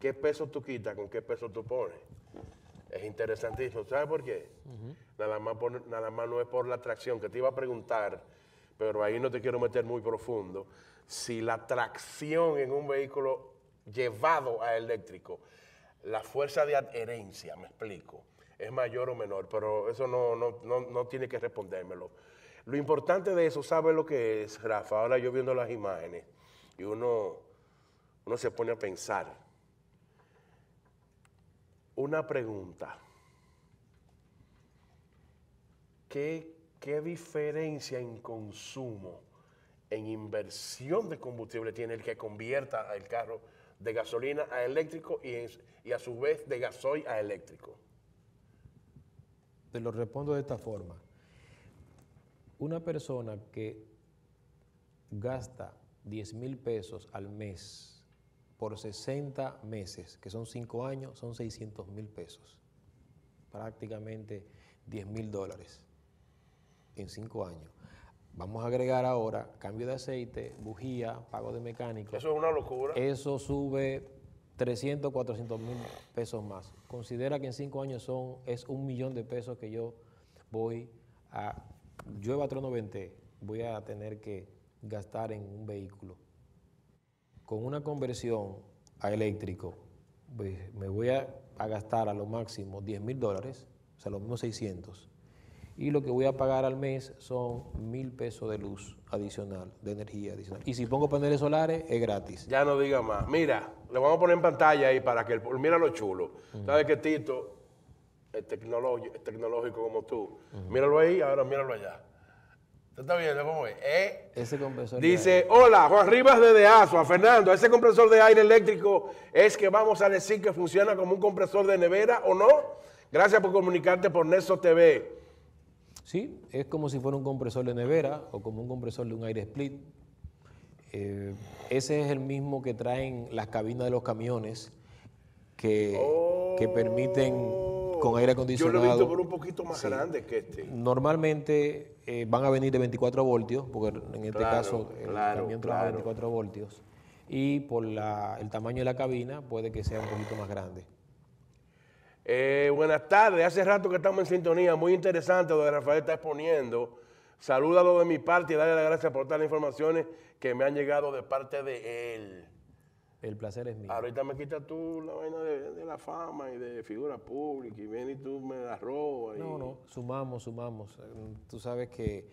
Speaker 1: qué peso tú quitas con qué peso tú pones. Es interesantísimo. ¿Sabes por qué? nada, más nada más no es por la atracción que te iba a preguntar, pero ahí no te quiero meter muy profundo si la tracción en un vehículo llevado a eléctrico, la fuerza de adherencia, me explico, es mayor o menor, pero eso no, tiene que respondérmelo. Lo importante de eso, ¿sabe lo que es, Rafa? Ahora yo viendo las imágenes y uno, uno se pone a pensar. Una pregunta. ¿Qué, ¿Qué diferencia en consumo en inversión de combustible tiene el que convierta el carro de gasolina a eléctrico y, y a su vez de gasoil a eléctrico?
Speaker 2: Te lo respondo de esta forma. Una persona que gasta 10 mil pesos al mes por 60 meses, que son 5 años, son 600 mil pesos. Prácticamente 10 mil dólares en 5 años. Vamos a agregar ahora cambio de aceite, bujía, pago de mecánico. Eso es una locura. Eso sube 300, 400 mil pesos más. Considera que en cinco años son, es un millón de pesos que yo voy a, llueva trono 90 voy a tener que gastar en un vehículo. Con una conversión a eléctrico, pues, me voy a, a gastar a lo máximo 10 mil dólares, o sea, lo mismo 600 y lo que voy a pagar al mes son mil pesos de luz adicional, de energía adicional. Y si pongo paneles solares, es gratis.
Speaker 1: Ya no diga más. Mira, le vamos a poner en pantalla ahí para que, el, mira lo chulo. ¿Sabes qué, Tito? Es tecnológico como tú. Míralo ahí, ahora míralo allá. ¿Tú estás viendo cómo es? ¿Eh? Ese compresor Dice, hola, Juan Rivas desde ASUA. Fernando, ¿ese compresor de aire eléctrico es que vamos a decir que funciona como un compresor de nevera o no? Gracias por comunicarte por Nexo TV.
Speaker 2: Sí, es como si fuera un compresor de nevera o como un compresor de un aire split. Eh, ese es el mismo que traen las cabinas de los camiones que, permiten con aire acondicionado. Oh, yo lo he visto por un
Speaker 1: poquito más grande que este.
Speaker 2: Normalmente eh, van a venir de 24 voltios, porque en este caso el camión trabaja 24 voltios. Y por el tamaño de la cabina puede que sea un poquito más grande.
Speaker 1: Eh, buenas tardes, hace rato que estamos en sintonía, muy interesante lo que Rafael está exponiendo. Salúdalo de mi parte y dale las gracias por todas las informaciones que me han llegado de parte de él.
Speaker 2: El placer es mío. Ahorita
Speaker 1: me quitas tú la vaina de, la fama y de figura pública y ven y tú me la robas. No, no,
Speaker 2: sumamos, sumamos. Tú sabes que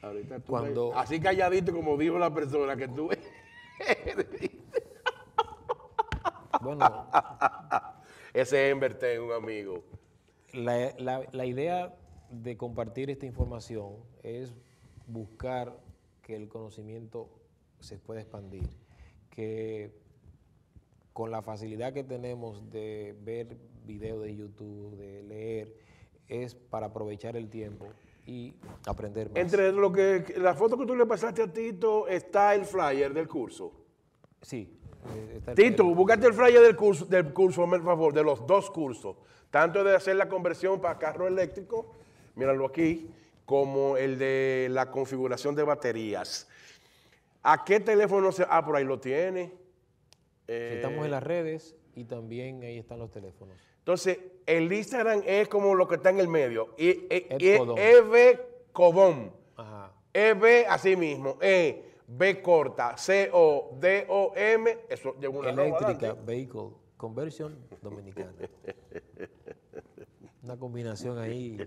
Speaker 2: Ahorita tú cuando... que Así
Speaker 1: calladito como dijo la persona que tú...
Speaker 2: bueno ese
Speaker 1: ten un amigo.
Speaker 2: La, idea de compartir esta información es buscar que el conocimiento se pueda expandir, que con la facilidad que tenemos de ver videos de YouTube, de leer, es para aprovechar el tiempo y aprender más. Entre lo que la foto que tú le pasaste a Tito está el flyer del curso. Sí, eh, Tito,
Speaker 1: búscate el flyer del curso, del curso, por favor, de los dos cursos, tanto de hacer la conversión para carro eléctrico, míralo aquí, como el de la configuración de baterías. ¿A qué teléfono se.? Ah, por ahí lo tiene.
Speaker 2: Eh, estamos en las redes y también ahí están los teléfonos.
Speaker 1: Entonces, el Instagram es como lo que está en el medio. E, e, e, así mismo. E. B corta, C-O-D-O-M, eso llegó una Eléctrica,
Speaker 2: Vehicle Conversion Dominicana. una combinación ahí.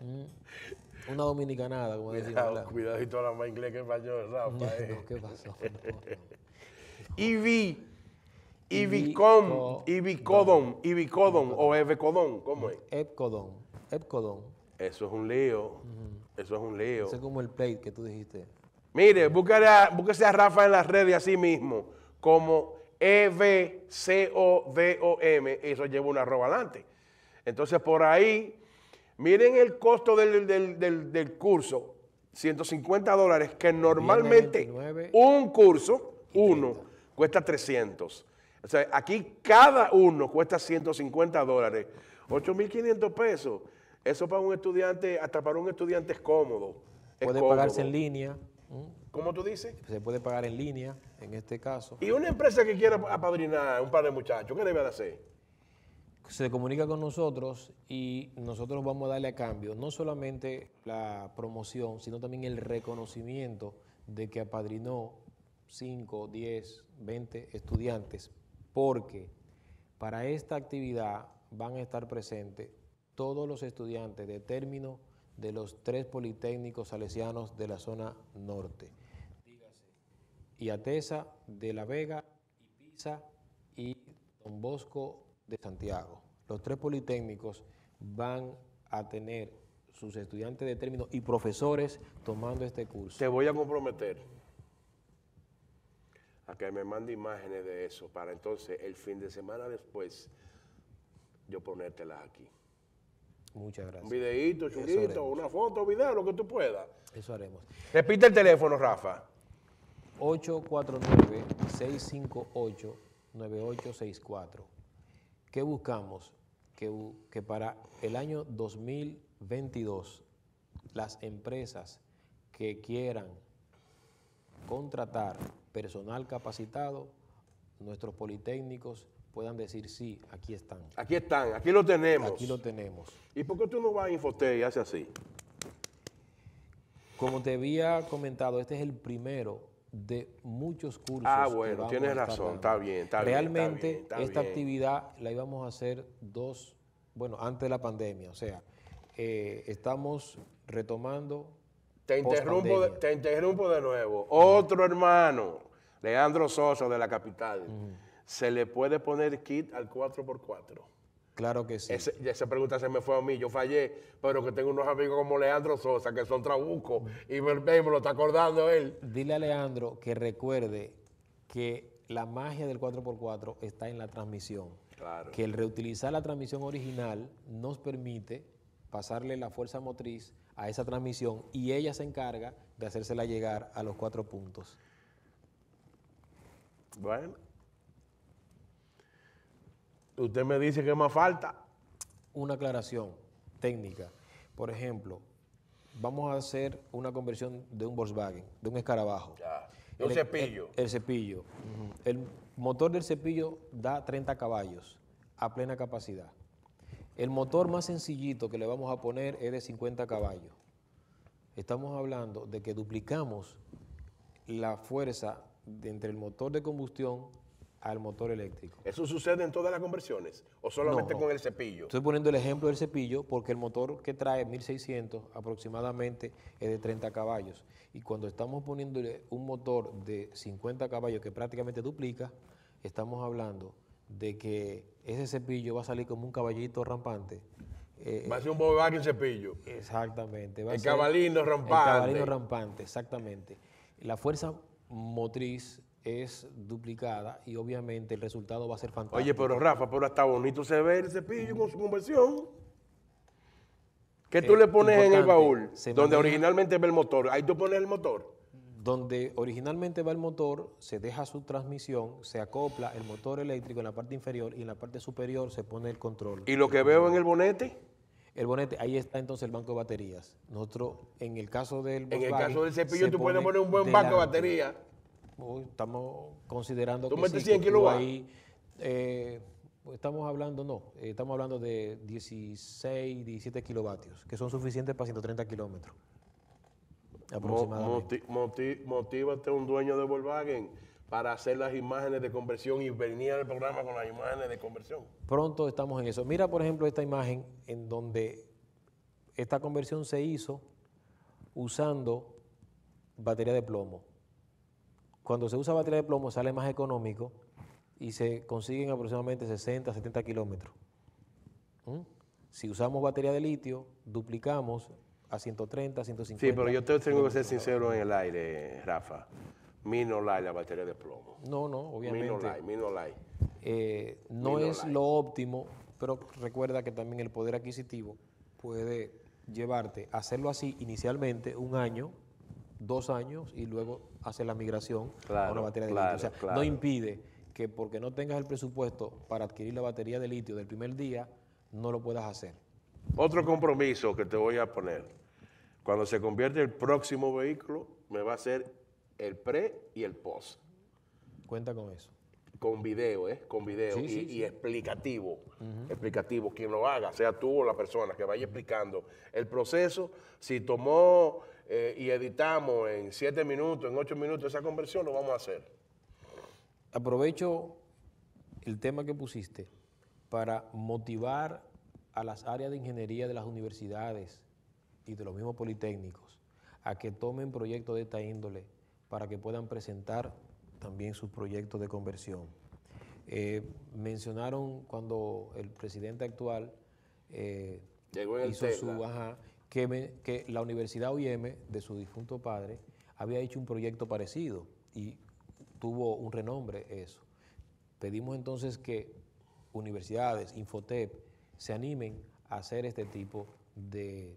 Speaker 2: Mm. Una dominicanada, como decimos. Cuidado,
Speaker 1: cuidadito la más inglés que español, Rafa. No, eh. no, ¿qué pasó? ibi Ivicom, Ivicodon, Ivicodon o Evecodon, ¿cómo es? Epcodon, Epcodon. Eso es un lío, eso es un lío. Eso es como el plate que tú dijiste. Mire, búsquese a Rafa en las redes así mismo, como E-V-C-O-D-O-M. Eso lleva un arroba adelante. Entonces, por ahí, miren el costo del, curso, 150 dólares, que normalmente un curso, uno, cuesta 300. O sea, aquí cada uno cuesta 150 dólares, 8.500 pesos. Eso para un estudiante, hasta para un estudiante es cómodo.
Speaker 2: Puede pagarse en línea.
Speaker 1: ¿Cómo tú dices?
Speaker 2: Se puede pagar en línea, en este caso. ¿Y una
Speaker 1: empresa que quiera apadrinar a un par de muchachos, qué a hacer?
Speaker 2: Se comunica con nosotros y nosotros vamos a darle a cambio no solamente la promoción, sino también el reconocimiento de que apadrinó 5, 10, 20 estudiantes, porque para esta actividad van a estar presentes todos los estudiantes de término de los tres politécnicos salesianos de la zona norte. Dígase, Atesa de La Vega, y Pisa y Don Bosco de Santiago. Los tres politécnicos van a tener sus estudiantes de término y profesores tomando este curso. Te voy a comprometer
Speaker 1: a que me mande imágenes de eso para entonces el fin de semana después yo ponértelas aquí.
Speaker 2: Muchas gracias. Un videito, chulito,
Speaker 1: una foto, video, lo que tú
Speaker 2: puedas. Eso haremos. Repite el teléfono, Rafa. 849-658-9864. ¿Qué buscamos? Que, que para el año 2022 las empresas que quieran contratar personal capacitado, nuestros politécnicos, puedan decir, sí, aquí están.
Speaker 1: Aquí están, aquí lo tenemos. Aquí lo tenemos. ¿Y por qué tú no vas a Infotel y haces así?
Speaker 2: Como te había comentado, este es el primero de muchos cursos. Ah, bueno, tienes razón, está
Speaker 1: bien, está Realmente, bien. Realmente, esta
Speaker 2: actividad la íbamos a hacer dos, bueno, antes de la pandemia, o sea, eh, estamos retomando.
Speaker 1: Te interrumpo, de, te interrumpo de nuevo.
Speaker 2: Otro hermano,
Speaker 1: Leandro Sosa de la capital. ¿se le puede poner kit al 4x4? Claro que sí. esa pregunta se me fue a mí, yo fallé, pero que tengo unos amigos como Leandro Sosa,
Speaker 2: que son trabucos, y me, me, lo está acordando él. Dile a Leandro que recuerde que la magia del 4x4 está en la transmisión. Claro. Que el reutilizar la transmisión original nos permite pasarle la fuerza motriz a esa transmisión y ella se encarga de hacérsela llegar a los cuatro puntos. Bueno, Usted me dice que más falta. Una aclaración técnica. Por ejemplo, vamos a hacer una conversión de un Volkswagen, de un escarabajo. E- el, cepillo. El, cepillo. El motor del cepillo da 30 caballos a plena capacidad. El motor más sencillito que le vamos a poner es de 50 caballos. Estamos hablando de que duplicamos la fuerza de entre el motor de combustión al motor eléctrico. ¿Eso
Speaker 1: sucede en todas las conversiones o solamente con el cepillo? Estoy
Speaker 2: poniendo el ejemplo del cepillo porque el motor que trae 1600 aproximadamente es de 30 caballos y cuando estamos poniéndole un motor de 50 caballos que prácticamente duplica, estamos hablando de que ese cepillo va a salir como un caballito rampante eh, va a ser un Volkswagen cepillo. Exactamente. Va el a cabalino rampante. El cabalino rampante, exactamente. La fuerza motriz es duplicada y obviamente el resultado va a ser fantástico. Oye, pero Rafa,
Speaker 1: pero está bonito se ve el cepillo con su conversión.
Speaker 2: ¿Qué tú eh, le pones en el baúl? Donde originalmente
Speaker 1: va el motor. Ahí tú pones el motor.
Speaker 2: Donde originalmente va el motor, se deja su transmisión, se acopla el motor eléctrico en la parte inferior y en la parte superior se pone el control. ¿Y lo que veo en el bonete? El bonete, ahí está entonces el banco de baterías. Nosotros, en el caso del. en el caso del cepillo, tú puedes poner un buen banco de baterías estamos considerando que ahí, eh, estamos hablando, no, eh, estamos hablando de 16, 17 kilovatios, que son suficientes para 130 kilómetros. Aproximadamente.
Speaker 1: Moti, motívate un dueño de Volkswagen para hacer las imágenes de conversión y venir al programa con las imágenes de conversión.
Speaker 2: Pronto estamos en eso. Mira, por ejemplo, esta imagen en donde esta conversión se hizo usando batería de plomo. Cuando se usa batería de plomo sale más económico y se consiguen aproximadamente 60, 70 kilómetros. ¿Mm? Si usamos batería de litio, duplicamos a 130, 150. Sí, pero yo tengo que ser
Speaker 1: sincero en el aire, Rafa. Minolai, la batería de plomo.
Speaker 2: No, no, obviamente. Minolai, Minolai. Eh, no es lo óptimo, pero recuerda que también el poder adquisitivo puede llevarte a hacerlo así inicialmente un año dos años y luego hace la migración a una batería de litio. O sea, no impide que porque no tengas el presupuesto para adquirir la batería de litio del primer día, no lo puedas hacer.
Speaker 1: Otro compromiso que te voy a poner. Cuando se convierte el próximo vehículo, me va a hacer el pre y el post.
Speaker 2: Cuenta con eso.
Speaker 1: Con video, ¿eh? Con video y, explicativo. Explicativo, quien lo haga, sea tú o la persona que vaya explicando el proceso, si tomó eh, y editamos en siete minutos, en ocho minutos esa conversión, lo vamos a hacer.
Speaker 2: Aprovecho el tema que pusiste para motivar a las áreas de ingeniería de las universidades y de los mismos politécnicos a que tomen proyectos de esta índole para que puedan presentar también sus proyectos de conversión. Eh, mencionaron cuando el presidente actual eh, hizo, su, ajá, que, la Universidad UIM de su difunto padre había hecho un proyecto parecido y tuvo un renombre eso. Pedimos entonces que universidades, Infotep, se animen a hacer este tipo de,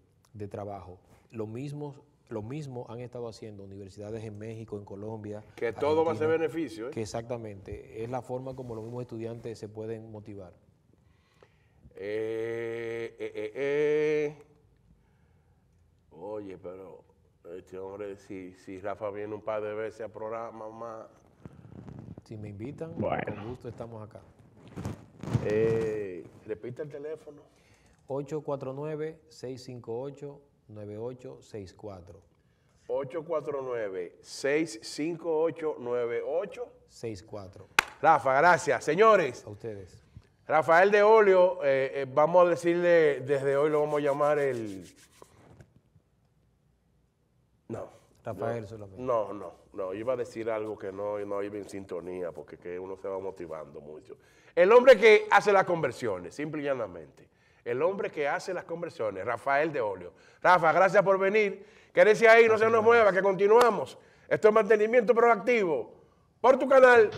Speaker 2: trabajo. Lo mismo, lo mismo han estado haciendo universidades en México, en Colombia. Que todo va a ser
Speaker 1: beneficio. ¿eh?
Speaker 2: exactamente, es la forma como los mismos estudiantes se pueden motivar.
Speaker 1: Eh, eh, eh, eh. Oye, pero este hombre, si, Rafa viene un par de veces a programa más.
Speaker 2: Si me invitan, con gusto estamos acá. le eh, repita el teléfono. 849-658-9864.
Speaker 1: 849-658-9864. Rafa, gracias. Señores. A ustedes. Rafael de Olio, eh, eh, vamos a decirle, desde hoy lo vamos a llamar el Rafael No, no, no, iba a decir algo que no, no iba en sintonía porque uno se va motivando mucho. El hombre que hace las conversiones, simple y llanamente. El hombre que hace las conversiones, Rafael de Olio. Rafa, gracias por venir. Quédese ahí, no se nos mueva, que continuamos. Esto es mantenimiento proactivo por tu canal